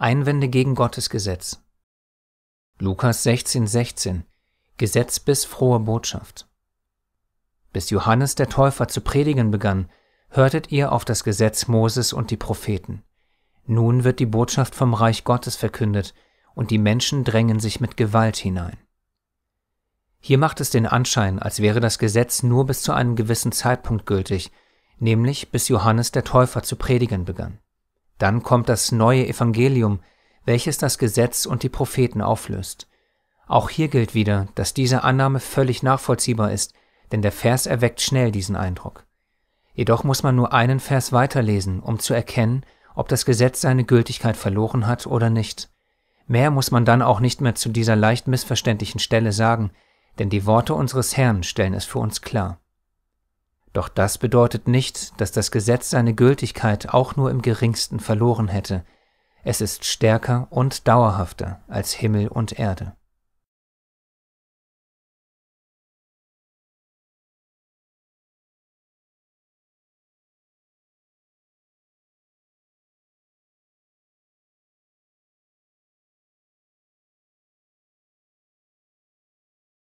Einwände gegen Gottes Gesetz. Lukas 16,16 16, Gesetz bis frohe Botschaft. Bis Johannes der Täufer zu predigen begann, hörtet ihr auf das Gesetz Moses und die Propheten. Nun wird die Botschaft vom Reich Gottes verkündet, und die Menschen drängen sich mit Gewalt hinein. Hier macht es den Anschein, als wäre das Gesetz nur bis zu einem gewissen Zeitpunkt gültig, nämlich bis Johannes der Täufer zu predigen begann. Dann kommt das neue Evangelium, welches das Gesetz und die Propheten auflöst. Auch hier gilt wieder, dass diese Annahme völlig nachvollziehbar ist, denn der Vers erweckt schnell diesen Eindruck. Jedoch muss man nur einen Vers weiterlesen, um zu erkennen, ob das Gesetz seine Gültigkeit verloren hat oder nicht. Mehr muss man dann auch nicht mehr zu dieser leicht missverständlichen Stelle sagen, denn die Worte unseres Herrn stellen es für uns klar. Doch das bedeutet nicht, dass das Gesetz seine Gültigkeit auch nur im geringsten verloren hätte, es ist stärker und dauerhafter als Himmel und Erde